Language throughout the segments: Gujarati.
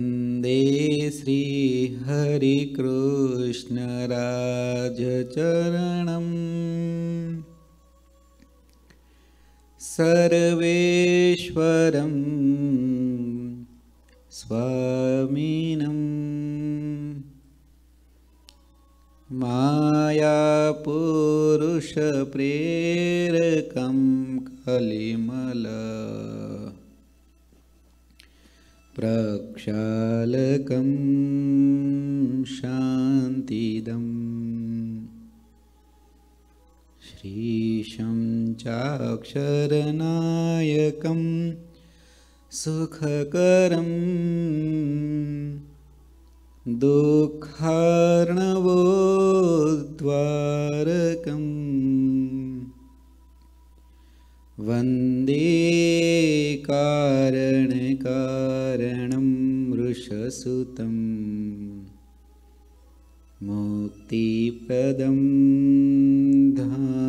वन्दे श्रीहरिकृष्णराजचरणम् सर्वेश्वरं स्वामीनम् मायापुरुषप्रेरकं कलिमला प्रक्षालकं शान्तिदम् श्रीशं चाक्षरनायकं सुखकरम् दुःखार्णवोद्वारकम् वन्दे कारणकारणं रुषसुतं मुक्तिप्रदं धामदम्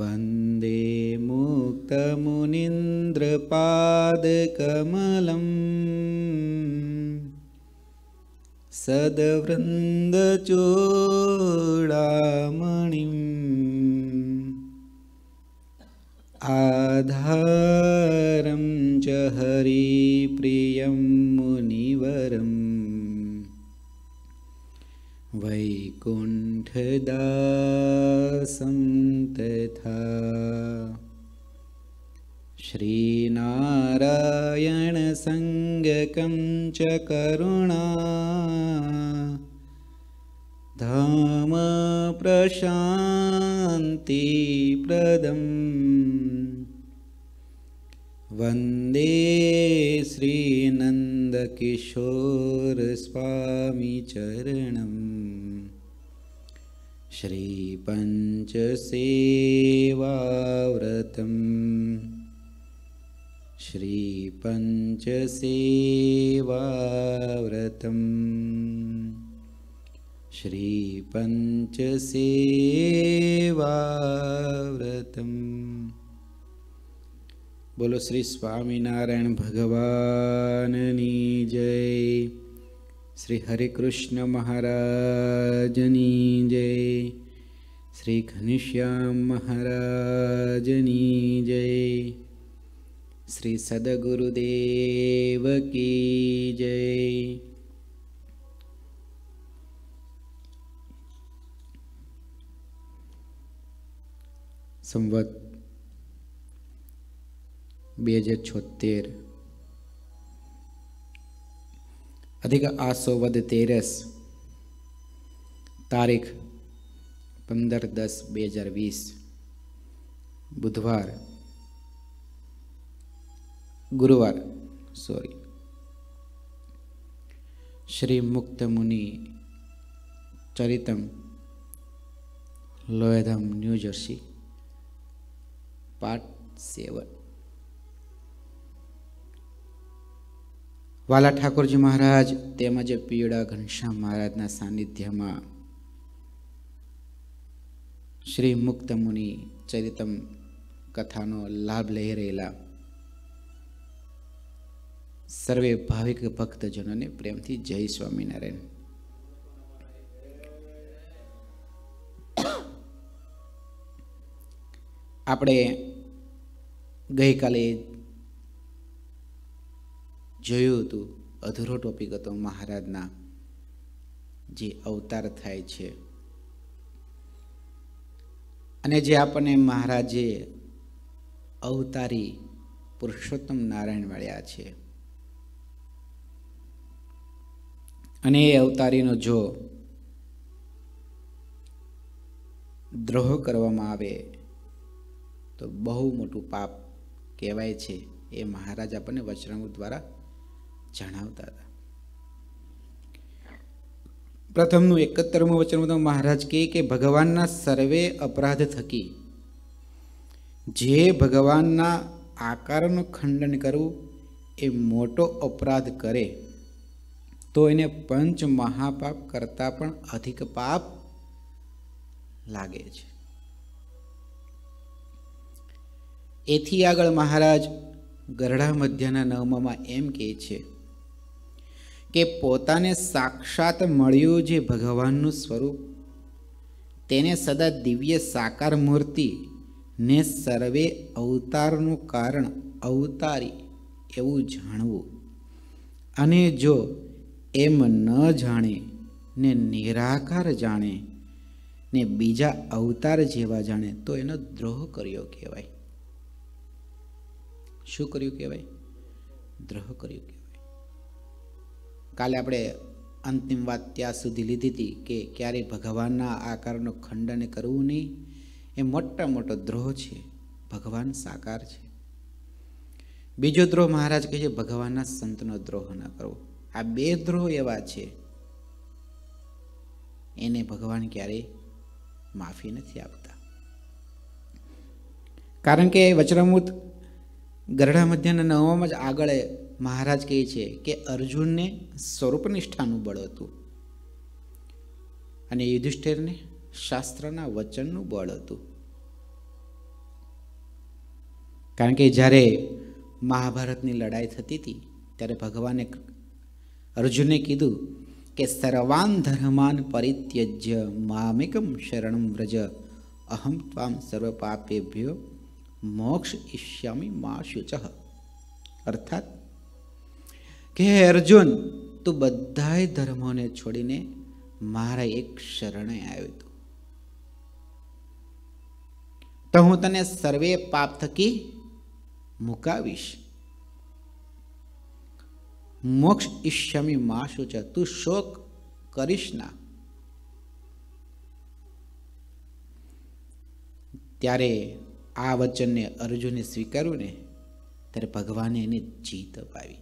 वन्दे मुक्तमुनिन्द्रपादकमलम् सदवृन्दचोडामणिम् आधारं च हरिप्रियं मुनिवरम् तथा श्रीनारायणसङ्गकं च करुणा धामप्रशान्तिप्रदम् वन्दे श्रीनन्दकिशोरस्वामी चरणम् श्रीपञ्चसेवाव्रतम् श्रीपञ्चसेवाव्रतम् श्रीपञ्चसेवाव्रतम् बोलो श्री स्वामिनारायण व्रतं जय श्री स्वामिनारायणभगवान् कृष्ण महाराजनी जय घनिष्याम महाराजनी जय શ્રી સદગુરુદેવ કી જય સંવત બે હજાર છોતેર અધિક આસો વધ તેરસ તારીખ પંદર દસ બે હજાર વીસ બુધવાર ગુરુવાર sorry Shri Muktamuni Charitam Loyadham New Jersey part seven વાલા ઠાકોરજી મહારાજ તેમજ પીળા ઘનશ્યામ મહારાજના સાનિધ્યમાં શ્રી મુક્ત મુનિ ચરિતમ કથાનો લાભ લઈ રહેલા સર્વે ભાવિક ભક્તજનોને પ્રેમથી જય સ્વામિનારાયણ આપણે ગઈકાલે જોયું હતું અધૂરો ટોપિક હતો મહારાજના જે અવતાર થાય છે અને જે આપણને મહારાજે અવતારી પુરુષોત્તમ નારાયણ મળ્યા છે અને એ અવતારીનો જો દ્રોહ કરવામાં આવે તો બહુ મોટું પાપ કહેવાય છે એ મહારાજ આપણને વચરામૃત દ્વારા જણાવતા હતા પ્રથમનું એકતરમું વચનમૃતમાં મહારાજ કહે કે ભગવાનના સર્વે અપરાધ થકી જે ભગવાનના આકારનું ખંડન કરવું એ મોટો અપરાધ કરે તો એને પંચ મહાપાપ કરતાં પણ અધિક પાપ લાગે છે એથી આગળ મહારાજ ગરડા મધ્યના નવમામાં એમ કહે છે કે પોતાને સાક્ષાત મળ્યું જે ભગવાનનું સ્વરૂપ તેને સદા દિવ્ય સાકાર મૂર્તિ ને સર્વે અવતારનું કારણ અવતારી એવું જાણવું અને જો એમ ન જાણે ને નિરાકાર જાણે ને બીજા અવતાર જેવા જાણે તો એનો દ્રોહ કર્યો કહેવાય શું કર્યું કહેવાય દ્રોહ કર્યું કહેવાય કાલે આપણે અંતિમ વાત ત્યાં સુધી લીધી હતી કે ક્યારેય ભગવાનના આકારનો ખંડન કરવું નહીં એ મોટા મોટો દ્રોહ છે ભગવાન સાકાર છે બીજો દ્રોહ મહારાજ કહે છે ભગવાનના સંતનો દ્રોહ ન કરવો આ બે ધ્રુવ એવા છે એને ભગવાન ક્યારેય માફી નથી આપતા કારણ કે વચરામૂત ગરડા મધ્યના નવમાં જ આગળ મહારાજ કહે છે કે અર્જુનને સ્વરૂપનિષ્ઠાનું બળ હતું અને યુધિષ્ઠિરને શાસ્ત્રના વચનનું બળ હતું કારણ કે જ્યારે મહાભારતની લડાઈ થતી હતી ત્યારે ભગવાને અર્જુને કીધું કે સર્વાન ધર્માન પરિત્યજ્ય મામેકમ શરણમ વ્રજ અહમ ત્વામ સર્વ પાપેભ્યો મોક્ષ ઈષ્યામી મા શુચ અર્થાત કે હે અર્જુન તું બધાય ધર્મોને છોડીને મારા એક શરણે આવ્યો તું તો હું તને સર્વે પાપ થકી મુકાવીશ મોક્ષ ઈષ્યમી મા શું છે તું શોક કરીશ ના ત્યારે આ વચનને અર્જુને સ્વીકાર્યું ને ત્યારે ભગવાને એને જીત અપાવી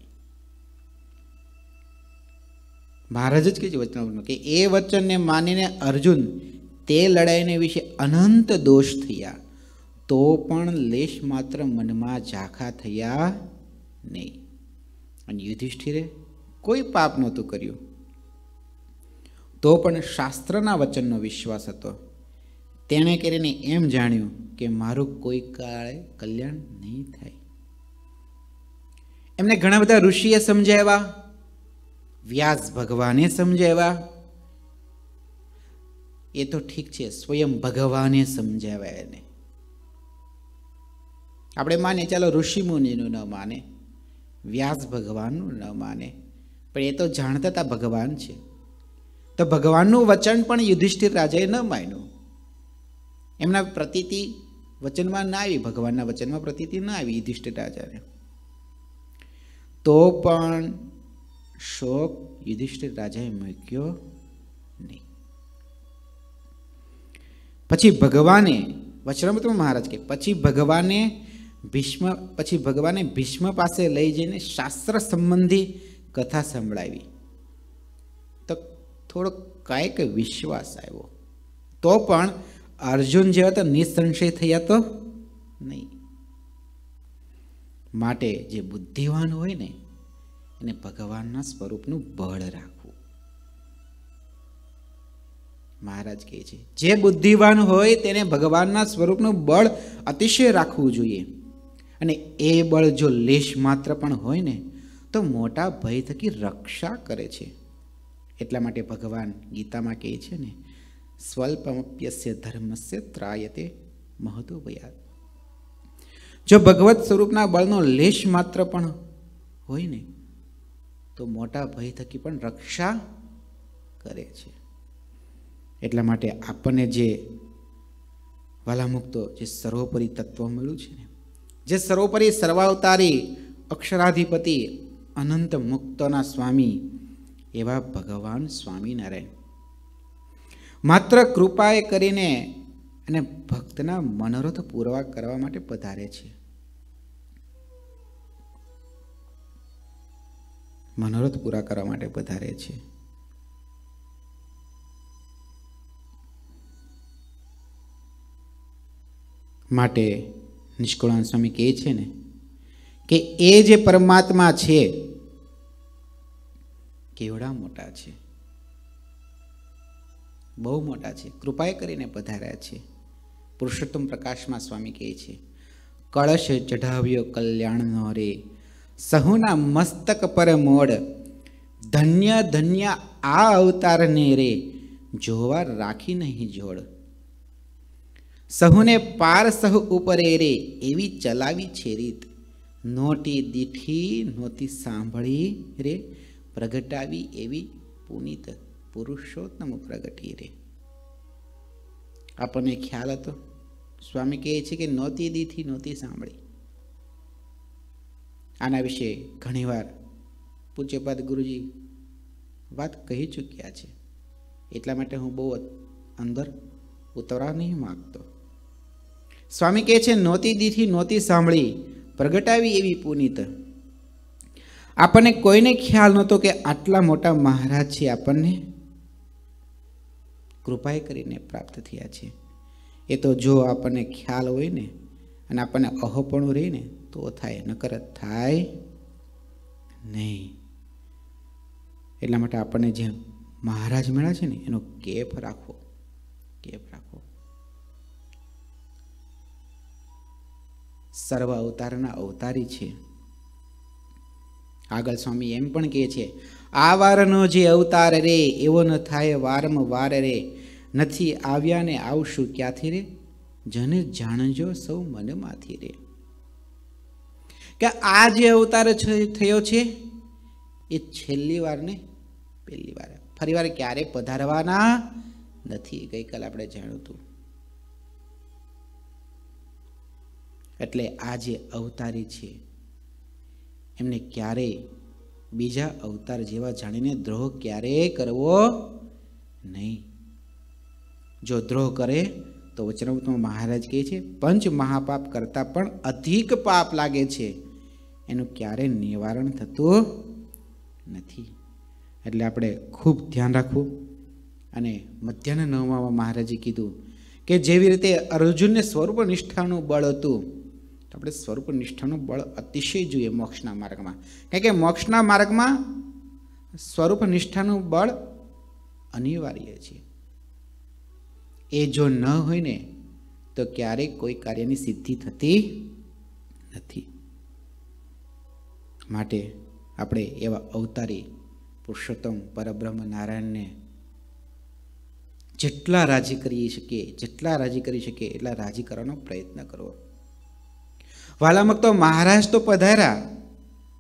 મહારાજ જ કે છે વચન કે એ વચનને માનીને અર્જુન તે લડાઈને વિશે અનંત દોષ થયા તો પણ લેશ માત્ર મનમાં ઝાખા થયા નહીં અને યુધિષ્ઠિરે કોઈ પાપ નહોતું કર્યું તો પણ શાસ્ત્રના વચનનો વિશ્વાસ હતો તેણે કરીને એમ જાણ્યું કે મારું કોઈ કાળે કલ્યાણ નહીં થાય એમને ઘણા બધા ઋષિએ સમજાવ્યા વ્યાસ ભગવાને સમજાવ્યા એ તો ઠીક છે સ્વયં ભગવાને સમજાવ્યા એને આપણે માને ચાલો ઋષિ મુનિનું ન માને વ્યાસ ભગવાનનું ન માને પણ એ તો જાણતા હતા ભગવાન છે તો ભગવાનનું વચન પણ યુધિષ્ઠિર રાજાએ ન માન્યું એમના પ્રતીતિ વચનમાં ના આવી ભગવાનના વચનમાં પ્રતીતિ ના આવી યુધિષ્ઠિર રાજાને તો પણ શોક યુધિષ્ઠિર રાજાએ મૂક્યો નહીં પછી ભગવાને વચરામૃત મહારાજ કે પછી ભગવાને ભીષ્મ પછી ભગવાને ભીષ્મ પાસે લઈ જઈને શાસ્ત્ર સંબંધી કથા સંભળાવી તો થોડો કાંઈક વિશ્વાસ આવ્યો તો પણ અર્જુન જેવા તો નિસંશય થયા તો નહીં માટે જે બુદ્ધિવાન હોય ને એને ભગવાનના સ્વરૂપનું બળ રાખવું મહારાજ કહે છે જે બુદ્ધિવાન હોય તેને ભગવાનના સ્વરૂપનું બળ અતિશય રાખવું જોઈએ અને એ બળ જો લેશ માત્ર પણ હોય ને તો મોટા ભય થકી રક્ષા કરે છે એટલા માટે ભગવાન ગીતામાં કહે છે ને સ્વલ્પમપ્યસ્ય ધર્મસ્ય ત્રાયતે મહદોભયાત જો ભગવત સ્વરૂપના બળનો લેશ માત્ર પણ હોય ને તો મોટા ભય થકી પણ રક્ષા કરે છે એટલા માટે આપણને જે વાલામુક્તો જે સર્વોપરી તત્વ મળ્યું છે ને જે સર્વોપરી સર્વાવતારી અક્ષરાધિપતિ અનંત મુક્તના સ્વામી એવા ભગવાન સ્વામિનારાયણ માત્ર કૃપાએ કરીને અને ભક્તના મનોરથ પૂરવા કરવા માટે પધારે છે મનોરથ પૂરા કરવા માટે પધારે છે માટે નિષ્કુળાન સ્વામી કહે છે ને કે એ જે પરમાત્મા છે કેવડા મોટા છે બહુ મોટા છે કૃપાએ કરીને પધાર્યા છે પુરુષોત્તમ પ્રકાશમાં સ્વામી કહે છે કળશ ચઢાવ્યો કલ્યાણનો રે સહુના મસ્તક પર મોડ ધન્ય ધન્ય આ અવતારને રે જોવા રાખી નહીં જોડ સહુને પાર સહુ ઉપરે રે એવી ચલાવી છે રીત નોટી દીઠી નોતી સાંભળી રે પ્રગટાવી એવી પુનિત પુરુષોત્તમ પ્રગટી રે આપણને ખ્યાલ હતો સ્વામી કહે છે કે નોતી દીથી નોતી સાંભળી આના વિશે ઘણીવાર પૂજ્યપાદ ગુરુજી વાત કહી ચૂક્યા છે એટલા માટે હું બહુ અંદર ઉતરવા નહીં માગતો સ્વામી કહે છે નહોતી દીથી નહોતી સાંભળી પ્રગટાવી એવી પુનિત આપણને કોઈને ખ્યાલ નહોતો કે આટલા મોટા મહારાજ છે આપણને કૃપાએ કરીને પ્રાપ્ત થયા છે એ તો જો આપણને ખ્યાલ હોય ને અને આપણને અહોપણું રહે ને તો થાય નકર થાય નહીં એટલા માટે આપણને જે મહારાજ મળ્યા છે ને એનો કેફ રાખવો સર્વ અવતારના અવતારી છે આગળ સ્વામી એમ પણ કહે છે આ વારનો જે અવતાર રે એવો ન થાય વારંવાર રે નથી આવ્યા ને આવશું ક્યાંથી રે જને જાણજો સૌ મનમાંથી રે કે આ જે અવતાર થયો છે એ છેલ્લી વાર ને પહેલી વાર ફરી વાર ક્યારે પધારવાના નથી ગઈકાલ આપણે જાણ્યું હતું એટલે આ જે અવતારી છે એમને ક્યારેય બીજા અવતાર જેવા જાણીને દ્રોહ ક્યારે કરવો નહીં જો દ્રોહ કરે તો વચનામૃતમાં મહારાજ કહે છે પંચ મહાપાપ કરતાં પણ અધિક પાપ લાગે છે એનું ક્યારેય નિવારણ થતું નથી એટલે આપણે ખૂબ ધ્યાન રાખવું અને મધ્યાહન નવમાં મહારાજે કીધું કે જેવી રીતે અર્જુનને સ્વરૂપ નિષ્ઠાનું બળ હતું તો આપણે સ્વરૂપ નિષ્ઠાનું બળ અતિશય જોઈએ મોક્ષના માર્ગમાં કારણ કે મોક્ષના માર્ગમાં સ્વરૂપ નિષ્ઠાનું બળ અનિવાર્ય છે એ જો ન હોય ને તો ક્યારેય કોઈ કાર્યની સિદ્ધિ થતી નથી માટે આપણે એવા અવતારી પુરુષોત્તમ પરબ્રહ્મ નારાયણને જેટલા રાજી કરી શકીએ જેટલા રાજી કરી શકીએ એટલા રાજી કરવાનો પ્રયત્ન કરવો વાલામક તો મહારાજ તો પધાર્યા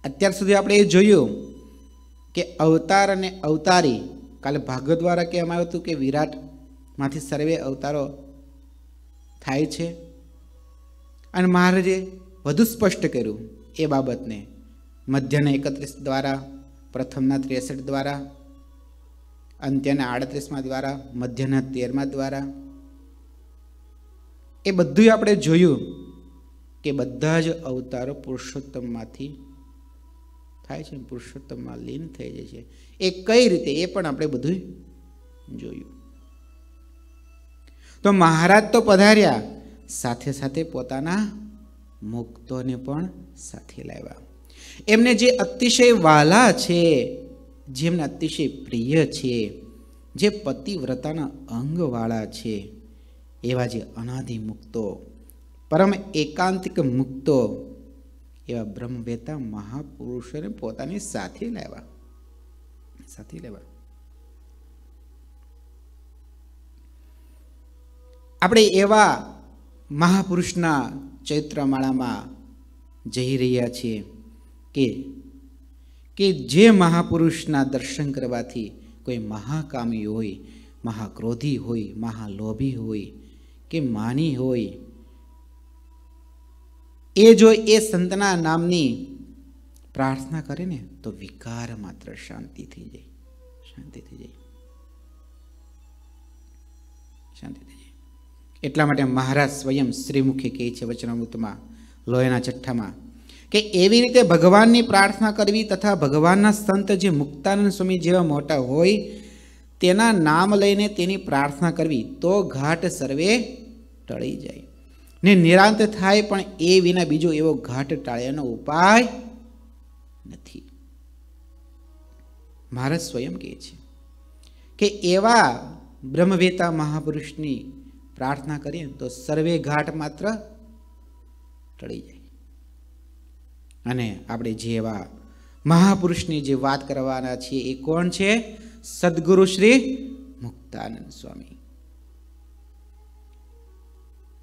અત્યાર સુધી આપણે એ જોયું કે અવતાર અને અવતારી કાલે ભાગવત દ્વારા કહેવામાં આવ્યું હતું કે વિરાટમાંથી સર્વે અવતારો થાય છે અને મહારાજે વધુ સ્પષ્ટ કર્યું એ બાબતને મધ્યના એકત્રીસ દ્વારા પ્રથમના ત્રેસઠ દ્વારા અંત્યના આડત્રીસમાં દ્વારા મધ્યના તેરમાં દ્વારા એ બધું આપણે જોયું કે બધા જ અવતારો પુરુષોત્તમમાંથી થાય છે પુરુષોત્તમમાં લીન થઈ જાય છે એ કઈ રીતે એ પણ આપણે બધું જોયું તો મહારાજ તો પધાર્યા સાથે સાથે પોતાના મુક્તોને પણ સાથે લાવ્યા એમને જે અતિશય વાલા છે જેમને અતિશય પ્રિય છે જે પતિવ્રતાના અંગવાળા છે એવા જે અનાધિ મુક્તો પરમ એકાંતિક મુક્તો એવા બ્રહ્મવેતા મહાપુરુષોને પોતાની સાથે લેવા સાથે લેવા આપણે એવા મહાપુરુષના ચૈત્રમાળામાં જઈ રહ્યા છીએ કે કે જે મહાપુરુષના દર્શન કરવાથી કોઈ મહાકામી હોય મહાક્રોધી હોય મહાલોભી હોય કે માની હોય એ જો એ સંતના નામની પ્રાર્થના કરે ને તો વિકાર માત્ર શાંતિ થઈ જાય શાંતિ થઈ જાય શાંતિ થઈ જાય એટલા માટે મહારાજ સ્વયં શ્રીમુખી કહે છે વચનામૃતમાં લોહીના છઠ્ઠામાં કે એવી રીતે ભગવાનની પ્રાર્થના કરવી તથા ભગવાનના સંત જે મુક્તાનંદ સ્વામી જેવા મોટા હોય તેના નામ લઈને તેની પ્રાર્થના કરવી તો ઘાટ સર્વે ટળી જાય ને નિરાંત થાય પણ એ વિના બીજો એવો ઘાટ ટાળ્યાનો ઉપાય નથી મહારાજ સ્વયં કહે છે કે એવા બ્રહ્મવેતા મહાપુરુષની પ્રાર્થના કરીએ તો સર્વે ઘાટ માત્ર ટળી જાય અને આપણે જે એવા મહાપુરુષની જે વાત કરવાના છીએ એ કોણ છે સદગુરુ શ્રી મુક્તાનંદ સ્વામી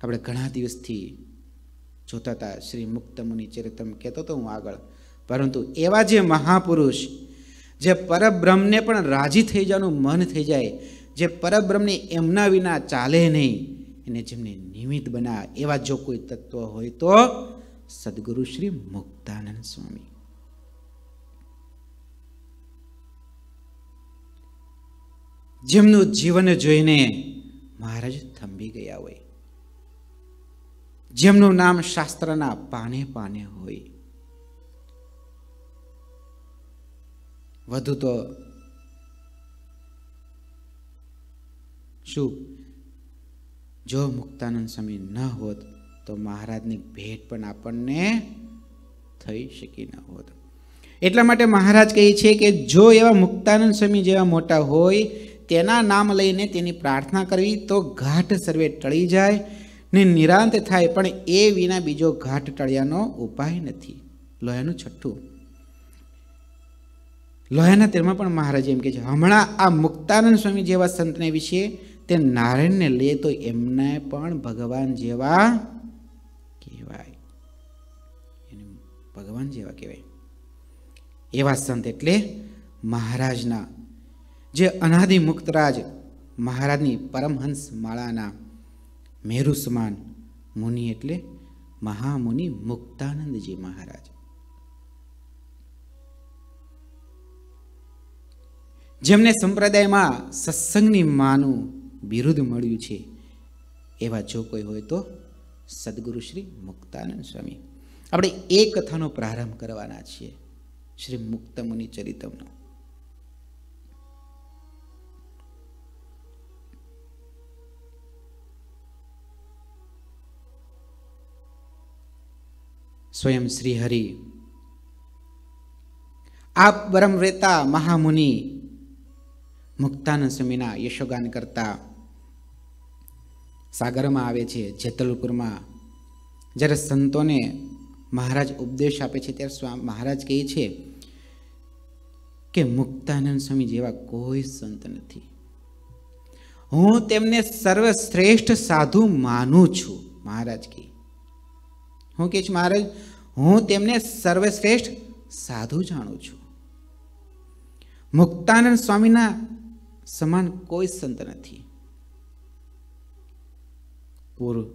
આપણે ઘણા દિવસથી જોતા હતા શ્રી મુક્તમુનિ ચરિત્રમ કહેતો હતો હું આગળ પરંતુ એવા જે મહાપુરુષ જે પરબ્રહ્મને પણ રાજી થઈ જવાનું મન થઈ જાય જે પરબ્રહ્મને એમના વિના ચાલે નહીં એને જેમને નિમિત્ત બના એવા જો કોઈ તત્વ હોય તો સદગુરુ શ્રી મુક્તાનંદ સ્વામી જેમનું જીવન જોઈને મહારાજ થંભી ગયા હોય જેમનું નામ શાસ્ત્રના પાને પાને હોય વધુ તો શું જો મુક્તાનંદ સ્વામી ન હોત તો મહારાજની ભેટ પણ આપણને થઈ શકી ન હોત એટલા માટે મહારાજ કહે છે કે જો એવા મુક્તાનંદ સ્વામી જેવા મોટા હોય તેના નામ લઈને તેની પ્રાર્થના કરવી તો ઘાટ સર્વે ટળી જાય ને નિરાંત થાય પણ એ વિના બીજો ઘાટ ટળ્યાનો ઉપાય નથી લોહાનું છઠ્ઠું લોહાના તેમાં પણ મહારાજ એમ કહે છે હમણાં આ મુક્તાનંદ સ્વામી જેવા સંતને વિશે તે નારાયણને લે તો એમને પણ ભગવાન જેવા કહેવાય ભગવાન જેવા કહેવાય એવા સંત એટલે મહારાજના જે અનાદિ મુક્તરાજ મહારાજની પરમહંસ માળાના મેરુ સમાન મુનિ એટલે મહામુનિ મુક્તાનંદજી મહારાજ જેમને સંપ્રદાયમાં સત્સંગની માનું બિરુદ મળ્યું છે એવા જો કોઈ હોય તો સદગુરુ શ્રી મુક્તાનંદ સ્વામી આપણે એ કથાનો પ્રારંભ કરવાના છીએ શ્રી મુક્ત મુક્તમુનિ ચરિતમનો સ્વયં શ્રી હરિ આપ બ્રહ્મવેતા મહામુનિ મુક્તાનંદ સ્વામીના યશોગાન કરતા સાગરમાં આવે છે જેતલપુરમાં જ્યારે સંતોને મહારાજ ઉપદેશ આપે છે ત્યારે સ્વામી મહારાજ કહે છે કે મુક્તાનંદ સ્વામી જેવા કોઈ સંત નથી હું તેમને સર્વશ્રેષ્ઠ સાધુ માનું છું મહારાજ કહે हूँ कहीश महाराज हूँ तमने सर्वश्रेष्ठ साधु जाणु छु मुक्तानंद स्वामी सामन कोई सत नहीं पूर्व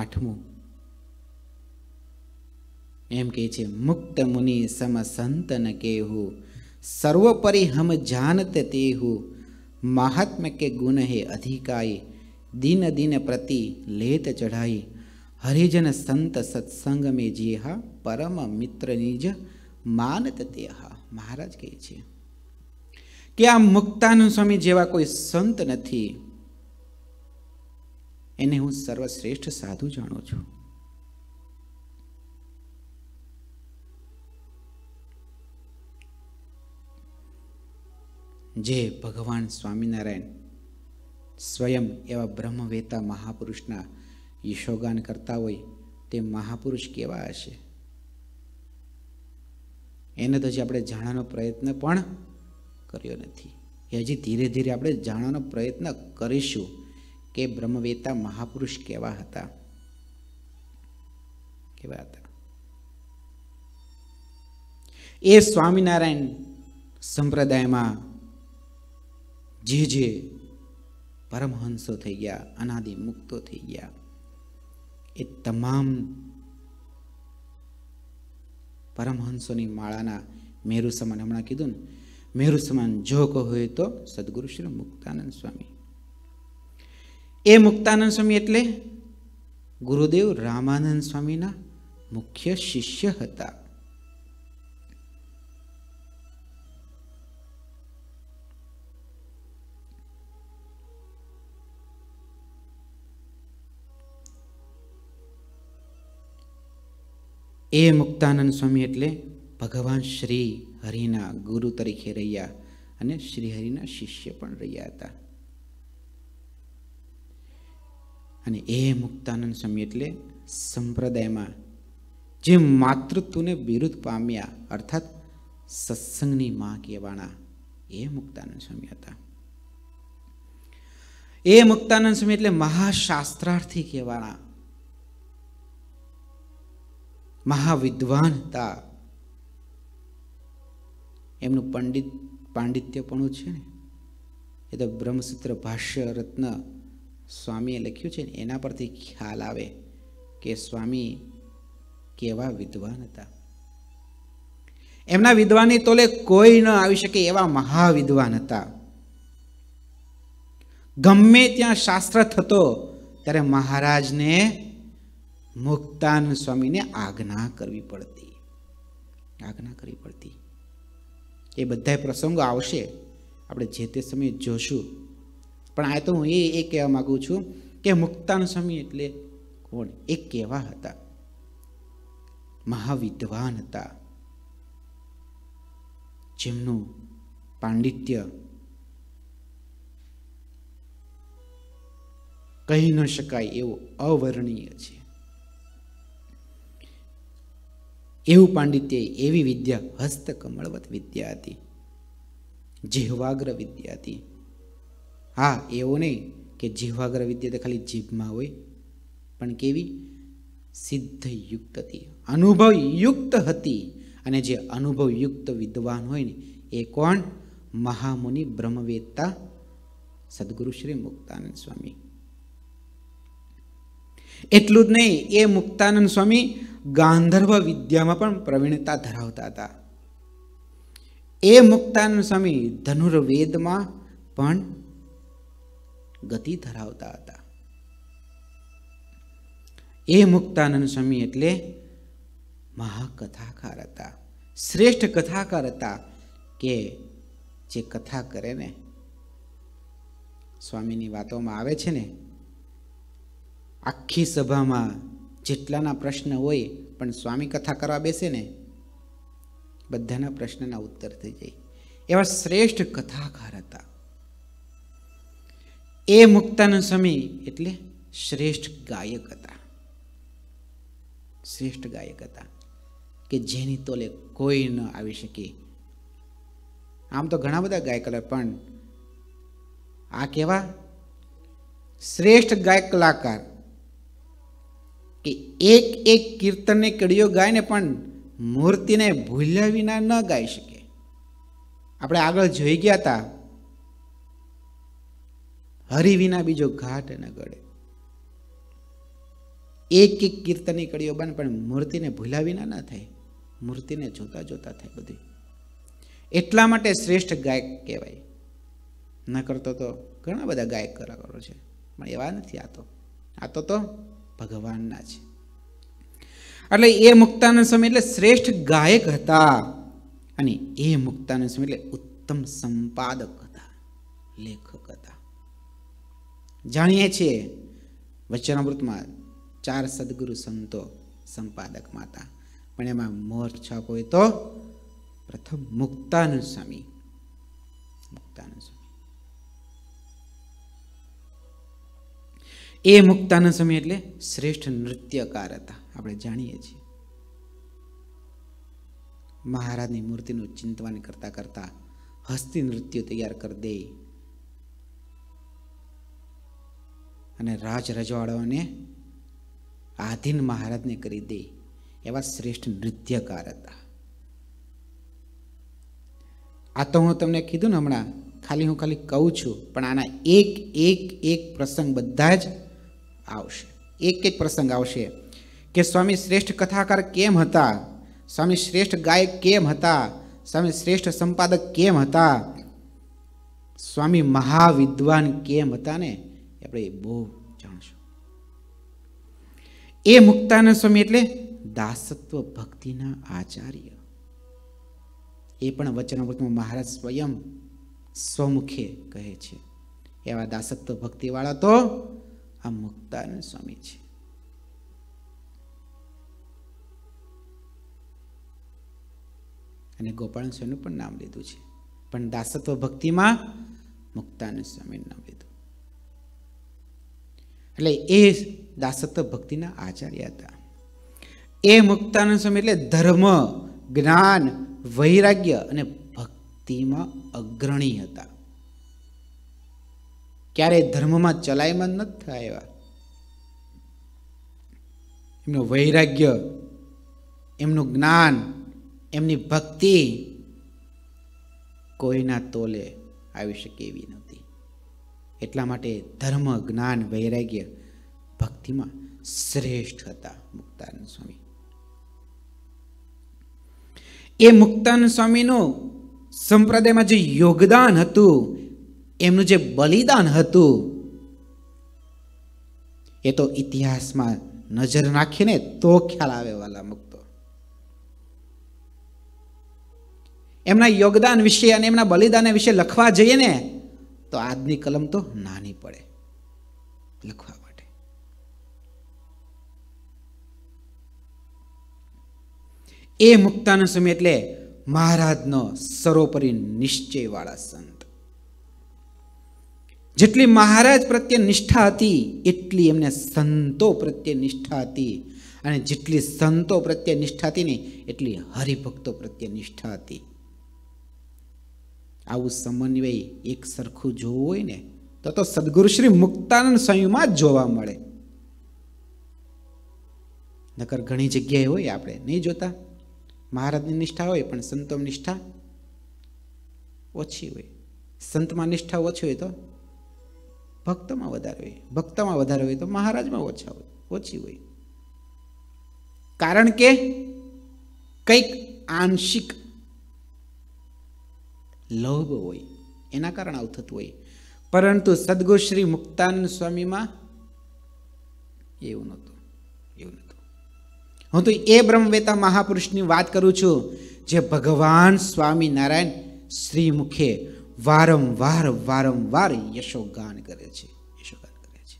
आठमू एम कहे मुक्त मुनि सम संत न केहु सर्वोपरि हम जानते तेहु महात्म के गुण है अधिकाई દિન દિન પ્રતિ લેત ચઢાઈ હરિજન સંત સત્સંગ મે જે હા પરમ મિત્ર નિજ માનત તે મહારાજ કહે છે કે આ મુક્તાનંદ સ્વામી જેવા કોઈ સંત નથી એને હું સર્વશ્રેષ્ઠ સાધુ જાણું છું જે ભગવાન સ્વામિનારાયણ સ્વયં એવા બ્રહ્મવેતા મહાપુરુષના યશોગાન કરતા હોય તે મહાપુરુષ કેવા હશે એને તો હજી આપણે જાણવાનો પ્રયત્ન પણ કર્યો નથી એ હજી ધીરે ધીરે આપણે જાણવાનો પ્રયત્ન કરીશું કે બ્રહ્મવેતા મહાપુરુષ કેવા હતા કેવા હતા એ સ્વામિનારાયણ સંપ્રદાયમાં જે જે પરમહંસો થઈ ગયા અનાદિ મુક્તો થઈ ગયા એ તમામ પરમહંસોની માળાના મેરુ સમાન હમણાં કીધું ને મેરુ સમાન જો કહો તો સદગુરુ શ્રી મુક્તાનંદ સ્વામી એ મુક્તાનંદ સ્વામી એટલે ગુરુદેવ રામાનંદ સ્વામીના મુખ્ય શિષ્ય હતા એ મુક્તાનંદ સ્વામી એટલે ભગવાન શ્રી હરિના ગુરુ તરીકે રહ્યા અને શ્રી હરિના શિષ્ય પણ રહ્યા હતા અને એ મુક્તાનંદ સ્વામી એટલે સંપ્રદાયમાં જે માતૃત્વને વિરુદ્ધ પામ્યા અર્થાત સત્સંગની માં કહેવાના એ મુક્તાનંદ સ્વામી હતા એ મુક્તાનંદ સ્વામી એટલે મહાશાસ્ત્રાર્થી કહેવાના મહાવિદ્વાન હતા એમનું પંડિત પાંડિત્યપણું છે ને એ તો બ્રહ્મસૂત્ર ભાષ્ય રત્ન સ્વામીએ લખ્યું છે ને એના પરથી ખ્યાલ આવે કે સ્વામી કેવા વિદ્વાન હતા એમના વિદ્વાની તોલે કોઈ ન આવી શકે એવા મહાવિદ્વાન હતા ગમે ત્યાં શાસ્ત્ર થતો ત્યારે મહારાજને મુક્તાન સ્વામીને આજ્ઞા કરવી પડતી આજ્ઞા કરવી પડતી એ બધા પ્રસંગો આવશે આપણે જે તે સમયે જોશું પણ આ તો હું એ એ કહેવા માગું છું કે મુક્તાન સ્વામી એટલે કોણ એ કેવા હતા મહાવિદ્વાન હતા જેમનું પાંડિત્ય કહી ન શકાય એવું અવર્ણીય છે એવું પાંડિત્ય એવી વિદ્યા હસ્તકમળવત વિદ્યા હતી જીહવાગ્ર વિદ્યા હતી હા એવો નહીં કે જીહવાગ્ર વિદ્યા તો ખાલી જીભમાં હોય પણ કેવી સિદ્ધયુક્ત હતી અનુભવ યુક્ત હતી અને જે અનુભવયુક્ત વિદ્વાન હોય ને એ કોણ મહામુનિ બ્રહ્મવેત્તા સદગુરુ શ્રી મુક્તાનંદ સ્વામી એટલું જ નહીં એ મુક્તાનંદ સ્વામી ગાંધર્વ વિદ્યામાં પણ પ્રવીણતા ધરાવતા હતા એ મુક્તાનંદ સ્વામી ધનુર્વેદમાં પણ ગતિ ધરાવતા હતા એ મુક્તાનંદ સ્વામી એટલે મહાકથાકાર હતા શ્રેષ્ઠ કથાકાર હતા કે જે કથા કરે ને સ્વામીની વાતોમાં આવે છે ને આખી સભામાં જેટલાના પ્રશ્ન હોય પણ સ્વામી કથા કરવા બેસે ને બધાના પ્રશ્નના ઉત્તર થઈ જાય એવા શ્રેષ્ઠ કથાકાર હતા એ મુક્તાનંદ સમય એટલે શ્રેષ્ઠ ગાયક હતા શ્રેષ્ઠ ગાયક હતા કે જેની તોલે કોઈ ન આવી શકે આમ તો ઘણા બધા ગાયક પણ આ કહેવા શ્રેષ્ઠ ગાયક કલાકાર કે એક એક કીર્તનની કડીઓ ગાઈને પણ મૂર્તિને ભૂલ્યા વિના ન ગાઈ શકે આપણે આગળ જોઈ ગયા હતા હરિ વિના બીજો ઘાટ ન ગળે એક એક કીર્તનની કડીઓ બને પણ મૂર્તિને ભૂલ્યા વિના ન થાય મૂર્તિને જોતા જોતા થાય બધી એટલા માટે શ્રેષ્ઠ ગાયક કહેવાય ન કરતો તો ઘણા બધા ગાયક કલાકારો છે પણ એવા નથી આ તો આ તો ભગવાનના છે એટલે એ મુક્તાનંદ સ્વામી એટલે શ્રેષ્ઠ ગાયક હતા અને એ મુક્તાનંદ સ્વામી એટલે ઉત્તમ સંપાદક હતા લેખક હતા જાણીએ છીએ વચનામૃતમાં ચાર સદગુરુ સંતો સંપાદક માતા પણ એમાં મોર છાપ હોય તો પ્રથમ મુક્તાનંદ સ્વામી મુક્તાનંદ એ મુક્તાના સમય એટલે શ્રેષ્ઠ નૃત્યકાર હતા આપણે જાણીએ છીએ મહારાજની મૂર્તિનું ચિંતવાન કરતા કરતા હસ્તી નૃત્ય તૈયાર કરી દે અને રાજ રજવાડાઓને આધીન મહારાજને કરી દે એવા શ્રેષ્ઠ નૃત્યકાર હતા આ તો હું તમને કીધું ને હમણાં ખાલી હું ખાલી કહું છું પણ આના એક એક એક પ્રસંગ બધા જ આવશે એક એક પ્રસંગ આવશે કે સ્વામી શ્રેષ્ઠ કથાકાર કેમ હતા સ્વામી શ્રેષ્ઠ ગાયક કેમ હતા સ્વામી શ્રેષ્ઠ સંપાદક કેમ હતા સ્વામી મહાવિદ્વાન કેમ હતા ને આપણે બહુ જાણશું એ મુક્તાનંદ સ્વામી એટલે દાસત્વ ભક્તિના આચાર્ય એ પણ વચનામૃતમાં મહારાજ સ્વયં સ્વમુખે કહે છે એવા દાસત્વ ભક્તિવાળા તો આ મુક્તાનંદ સ્વામી છે અને ગોપાલ સ્વામીનું પણ નામ લીધું છે પણ દાસત્વ ભક્તિમાં મુક્તાનંદ સ્વામીનું નામ લીધું એટલે એ દાસત્વ ભક્તિના આચાર્ય હતા એ મુક્તાનંદ સ્વામી એટલે ધર્મ જ્ઞાન વૈરાગ્ય અને ભક્તિમાં અગ્રણી હતા ક્યારેય ધર્મમાં ચલાયમાન નથી થયા એવા એમનું વૈરાગ્ય એમનું જ્ઞાન એમની ભક્તિ કોઈના તોલે આવી શકે એવી નથી એટલા માટે ધર્મ જ્ઞાન વૈરાગ્ય ભક્તિમાં શ્રેષ્ઠ હતા મુક્તાનંદ સ્વામી એ મુક્તાનંદ સ્વામીનું સંપ્રદાયમાં જે યોગદાન હતું એમનું જે બલિદાન હતું એ તો ઇતિહાસમાં નજર નાખીને તો ખ્યાલ આવે વાલા મુક્તો એમના યોગદાન વિશે અને એમના બલિદાન વિશે લખવા જઈએ ને તો આજની કલમ તો નાની પડે લખવા માટે એ મુક્તાનો સમય એટલે મહારાજનો સર્વોપરી નિશ્ચયવાળા સંત જેટલી મહારાજ પ્રત્યે નિષ્ઠા હતી એટલી એમને સંતો પ્રત્યે નિષ્ઠા હતી અને જેટલી સંતો પ્રત્યે નિષ્ઠા હતી ને એટલી હરિભક્તો પ્રત્યે નિષ્ઠા હતી આવું સમન્વય એક સરખું જોવું હોય ને તો તો સદગુરુ શ્રી મુક્તાનંદ સ્વયંમાં જ જોવા મળે નકર ઘણી જગ્યાએ હોય આપણે નહીં જોતા મહારાજની નિષ્ઠા હોય પણ સંતો નિષ્ઠા ઓછી હોય સંતમાં નિષ્ઠા ઓછી હોય તો ભક્તમાં વધારે હોય ભક્તમાં વધારે હોય તો મહારાજમાં ઓછા હોય ઓછી હોય કારણ કે કંઈક આંશિક લોભ હોય એના કારણે આવું થતું હોય પરંતુ સદગુરુ શ્રી મુક્તાનંદ સ્વામીમાં એવું નહોતું એવું નહોતું હું તો એ બ્રહ્મવેતા મહાપુરુષની વાત કરું છું જે ભગવાન સ્વામિનારાયણ શ્રી મુખે વારંવાર વારંવાર યશોગાન કરે છે યશોગાન કરે છે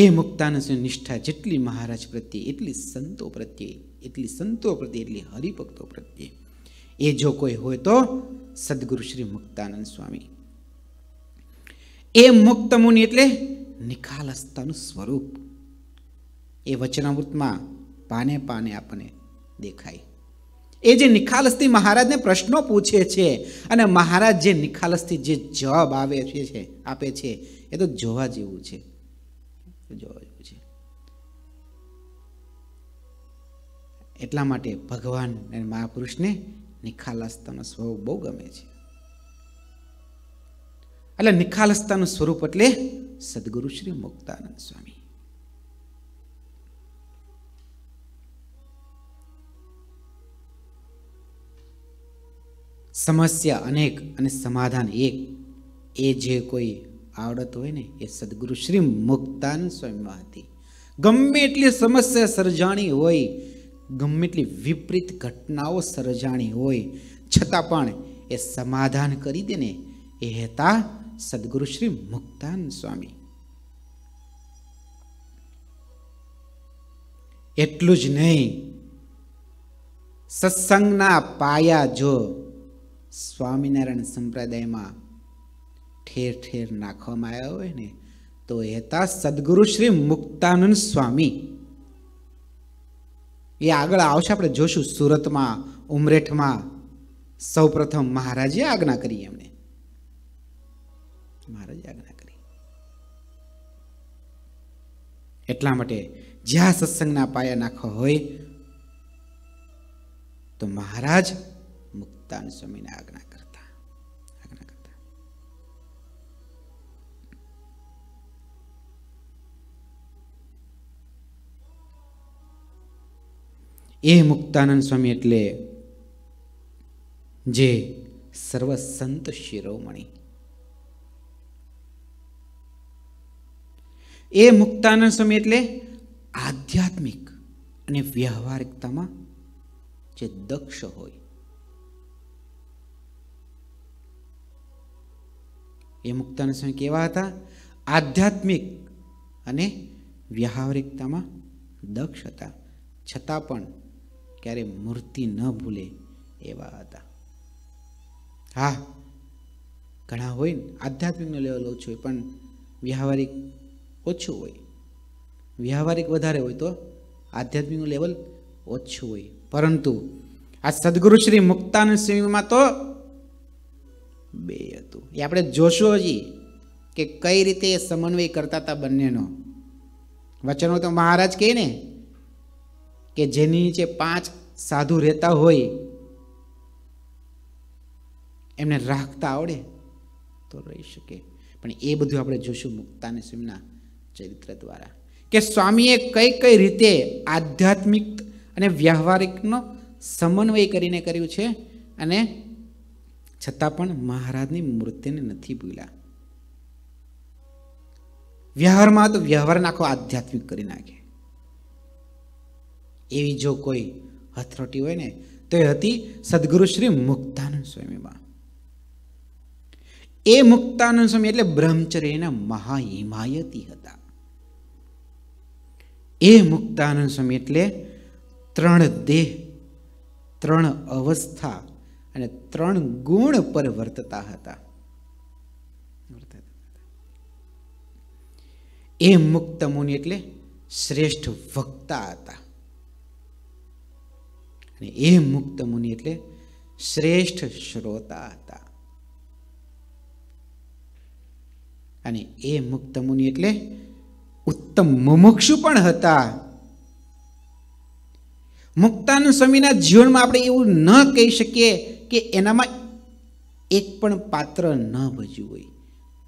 એ મુક્તાનંદ નિષ્ઠા જેટલી મહારાજ પ્રત્યે એટલી સંતો પ્રત્યે એટલી સંતો પ્રત્યે એટલી હરિભક્તો પ્રત્યે એ જો કોઈ હોય તો સદગુરુ શ્રી મુક્તાનંદ સ્વામી એ મુક્ત મુનિ એટલે નિખાલસતાનું સ્વરૂપ એ વચનામૃતમાં પાને પાને આપણને દેખાય એ જે નિખાલસથી મહારાજને પ્રશ્નો પૂછે છે અને મહારાજ જે નિખાલસથી જે જવાબ આવે છે આપે છે એ તો જોવા જેવું છે જોવા જેવું છે એટલા માટે ભગવાન અને મહાપુરુષને નિખાલસતાનો સ્વરૂપ બહુ ગમે છે એટલે નિખાલસતાનું સ્વરૂપ એટલે સદગુરુ શ્રી મુક્તાનંદ સ્વામી સમસ્યા અનેક અને સમાધાન એક એ જે કોઈ આવડત હોય ને એ સદગુરુ શ્રી મુક્તાન સ્વામીમાં હતી ગમે એટલી સમસ્યા સર્જાણી હોય ગમે એટલી વિપરીત ઘટનાઓ સર્જાણી હોય છતાં પણ એ સમાધાન કરી દે ને એ હતા સદગુરુ શ્રી મુક્તાન સ્વામી એટલું જ નહીં સત્સંગના પાયા જો સ્વામિનારાયણ સંપ્રદાયમાં ઠેર ઠેર નાખવામાં આવ્યા હોય ને તો હતા સદગુરુ શ્રી મુક્તાનંદ સ્વામી એ આગળ આવશે આપણે જોશું સુરતમાં ઉમરેઠમાં સૌ પ્રથમ મહારાજે આજ્ઞા કરી એમને મહારાજે આજ્ઞા કરી એટલા માટે જ્યાં સત્સંગના પાયા નાખવા હોય તો મહારાજ દાન સ્વામીને આજ્ઞા કરતા આજ્ઞા કરતા એ મુક્તાનંદ સ્વામી એટલે જે સર્વ સંત શિરોમણી એ મુક્તાનંદ સ્વામી એટલે આધ્યાત્મિક અને વ્યવહારિકતામાં જે દક્ષ હોય એ મુક્તાનંદ સમય કેવા હતા આધ્યાત્મિક અને વ્યવહારિકતામાં દક્ષ હતા છતાં પણ ક્યારે મૂર્તિ ન ભૂલે એવા હતા હા ઘણા હોય ને આધ્યાત્મિકનું લેવલ ઓછું હોય પણ વ્યવહારિક ઓછું હોય વ્યવહારિક વધારે હોય તો આધ્યાત્મિકનું લેવલ ઓછું હોય પરંતુ આ સદગુરુ શ્રી મુક્તાનંદ સ્વામીમાં તો બે હતું એ આપણે જોશો હજી કે કઈ રીતે એ સમન્વય કરતા હતા બંનેનો વચનો તો મહારાજ કહે ને કે જેની નીચે પાંચ સાધુ રહેતા હોય એમને રાખતા આવડે તો રહી શકે પણ એ બધું આપણે જોશું મુક્તાને સ્વયંના ચરિત્ર દ્વારા કે સ્વામીએ કઈ કઈ રીતે આધ્યાત્મિક અને વ્યવહારિકનો સમન્વય કરીને કર્યું છે અને છતાં પણ મહારાજની મૂર્તિને નથી ભૂલ્યા વ્યવહારમાં તો વ્યવહાર નાખો આધ્યાત્મિક કરી નાખે એવી જો કોઈ હથરોટી હોય ને તો એ હતી સદગુરુ શ્રી મુક્તાનંદ સ્વામીમાં એ મુક્તાનંદ સ્વામી એટલે બ્રહ્મચર્યના મહા હિમાયતી હતા એ મુક્તાનંદ સ્વામી એટલે ત્રણ દેહ ત્રણ અવસ્થા અને ત્રણ ગુણ પર વર્તતા હતા એ મુક્ત મુનિ એટલે શ્રેષ્ઠ વક્તા હતા અને એ મુક્ત મુનિ એટલે શ્રેષ્ઠ શ્રોતા હતા અને એ મુક્ત મુનિ એટલે ઉત્તમ મુમુક્ષુ પણ હતા મુક્તાનંદ સ્વામીના જીવનમાં આપણે એવું ન કહી શકીએ કે એનામાં એક પણ પાત્ર ન ભજ્યું હોય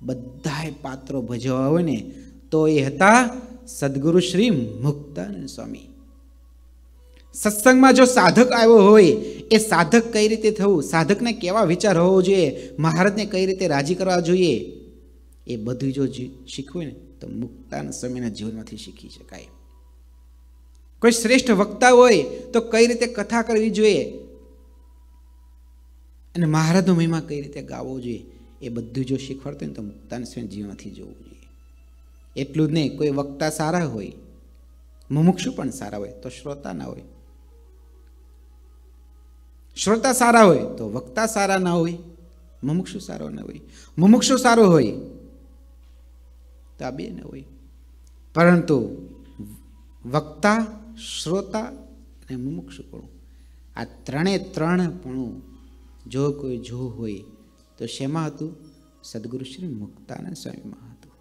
બધાએ પાત્રો ભજવા હોય ને તો એ હતા સદગુરુ શ્રી મુક્તાનંદ સ્વામી સત્સંગમાં જો સાધક આવ્યો હોય એ સાધક કઈ રીતે થવું સાધકને કેવા વિચાર હોવો જોઈએ મહારાજને કઈ રીતે રાજી કરવા જોઈએ એ બધું જો શીખવું ને તો મુક્તાનંદ સ્વામીના જીવનમાંથી શીખી શકાય કોઈ શ્રેષ્ઠ વક્તા હોય તો કઈ રીતે કથા કરવી જોઈએ અને મહારાજનો મહિમા કઈ રીતે ગાવો જોઈએ એ બધું જો શીખવાડતું હોય તો મુક્તાન સ્વયં જીવનથી જોવું જોઈએ એટલું જ નહીં કોઈ વક્તા સારા હોય મુમુક્ષુ પણ સારા હોય તો શ્રોતા ના હોય શ્રોતા સારા હોય તો વક્તા સારા ના હોય મુમુક્ષુ સારો ના હોય મુમુક્ષુ સારો હોય તો આ બે ન હોય પરંતુ વક્તા શ્રોતા અને મુમુક્ષુપણું આ ત્રણે ત્રણ પણ જો કોઈ જો હોય તો શેમાં હતું સદગુરુ શ્રી મુક્તાનંદ સ્વામીમાં હતું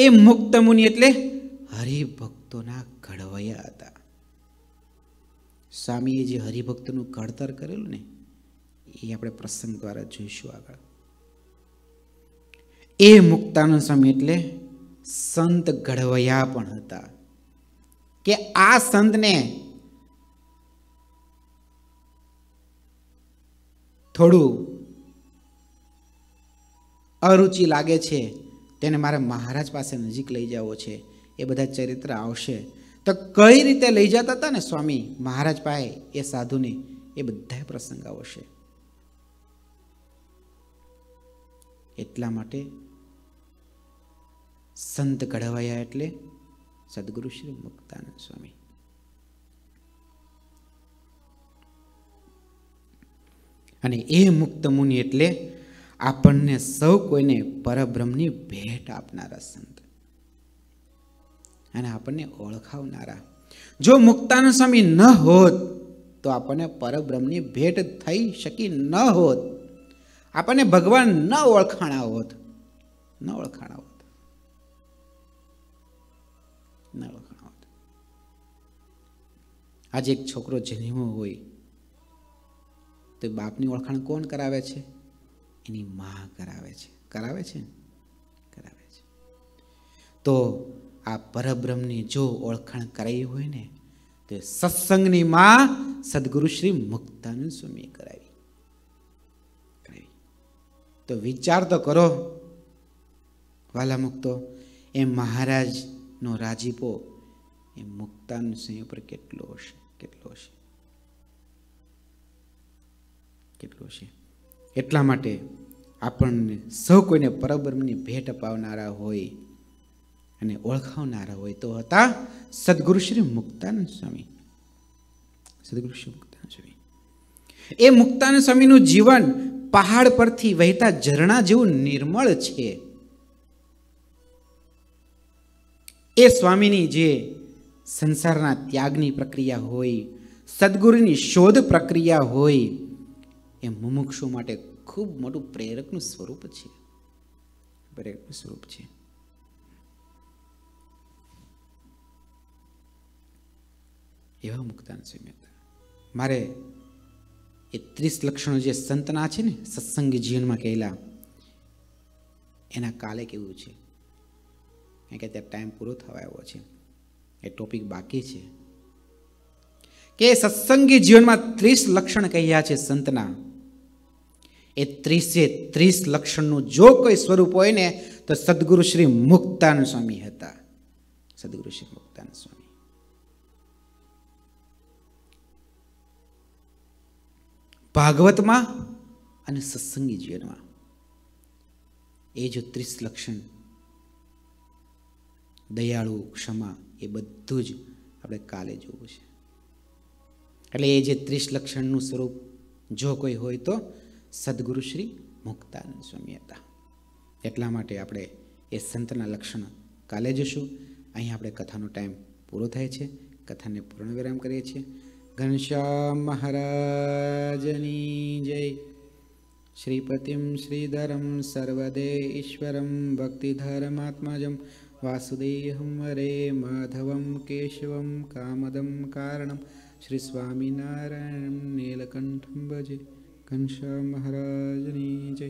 એ મુક્ત મુનિ એટલે હરિભક્તોના ઘડવૈયા હતા સ્વામીએ જે હરિભક્તનું ઘડતર કરેલું ને એ આપણે પ્રસંગ દ્વારા જોઈશું આગળ એ મુક્તાનંદ સ્વામી એટલે સંત ઘડવૈયા પણ હતા કે આ સંતને થોડું અરુચિ લાગે છે તેને મારે મહારાજ પાસે નજીક લઈ જવો છે એ બધા ચરિત્ર આવશે તો કઈ રીતે લઈ જતા હતા ને સ્વામી મહારાજ પાસે એ સાધુને એ બધા પ્રસંગ આવશે એટલા માટે સંત ઘડવાયા એટલે સદગુરુ શ્રી મુક્તાનંદ સ્વામી અને એ મુક્ત મુનિ એટલે આપણને સૌ કોઈને પરબ્રહ્મની ભેટ આપનારા સંત અને આપણને ઓળખાવનારા જો મુક્તાનો સ્વામી ન હોત તો આપણને પરબ્રહ્મની ભેટ થઈ શકી ન હોત આપણને ભગવાન ન ઓળખાણા હોત ન ઓળખાણા હોત ન ઓળખાણા હોત આજે એક છોકરો જન્મ્યો હોય તો બાપની ઓળખાણ કોણ કરાવે છે એની મા કરાવે છે કરાવે છે કરાવે છે તો આ પરબ્રહ્મની જો ઓળખાણ કરાવી હોય ને તો સત્સંગની માં સદગુરુ શ્રી મુક્તાનંદ સ્વામી કરાવી કરાવી તો વિચાર તો કરો વાલા મુક્તો એ મહારાજનો રાજીપો એ મુક્તાનંદ સિંહ ઉપર કેટલો હશે કેટલો હશે કેટલો છે એટલા માટે આપણને સૌ કોઈને પરબ્રહ્મની ભેટ અપાવનારા હોય અને ઓળખાવનારા હોય તો હતા સદગુરુ શ્રી મુક્તાનંદ સ્વામી સદગુરુ શ્રી મુક્તાનંદ સ્વામી એ મુક્તાનંદ સ્વામીનું જીવન પહાડ પરથી વહેતા ઝરણા જેવું નિર્મળ છે એ સ્વામીની જે સંસારના ત્યાગની પ્રક્રિયા હોય સદગુરુની શોધ પ્રક્રિયા હોય એ મુમુક્ષુ માટે ખૂબ મોટું પ્રેરકનું સ્વરૂપ છે પ્રેરકનું સ્વરૂપ છે એવા મુક્તાન સ્વામી મારે એ ત્રીસ લક્ષણો જે સંતના છે ને સત્સંગી જીવનમાં કહેલા એના કાલે કેવું છે કારણ કે ત્યાં ટાઈમ પૂરો થવા આવ્યો છે એ ટોપિક બાકી છે કે સત્સંગી જીવનમાં ત્રીસ લક્ષણ કહ્યા છે સંતના એ ત્રીસે ત્રીસ લક્ષણનું જો કોઈ સ્વરૂપ હોય ને તો સદગુરુ શ્રી મુક્તાન સ્વામી હતા સદગુરુ શ્રી મુક્તાન સ્વામી ભાગવતમાં અને સત્સંગી જીવનમાં એ જો ત્રીસ લક્ષણ દયાળુ ક્ષમા એ બધું જ આપણે કાલે જોવું છે એટલે એ જે ત્રીસ લક્ષણનું સ્વરૂપ જો કોઈ હોય તો સદગુરુ શ્રી મુક્તાનંદ સ્વામી હતા એટલા માટે આપણે એ સંતના લક્ષણ કાલે જશું અહીં આપણે કથાનો ટાઈમ પૂરો થાય છે કથાને પૂર્ણ વિરામ કરીએ છીએ ઘનશ્યામ મહારાજની જય શ્રીપતિમ શ્રીધરમ સર્વદે ઈશ્વરમ ભક્તિધરમાત્માજમ વાસુદેહમ વરે માધવમ કેશવમ કામદમ કારણમ શ્રી સ્વામિનારાયણ નીલકંઠમ ભજે ઘનશ્યામ મહારાજની જય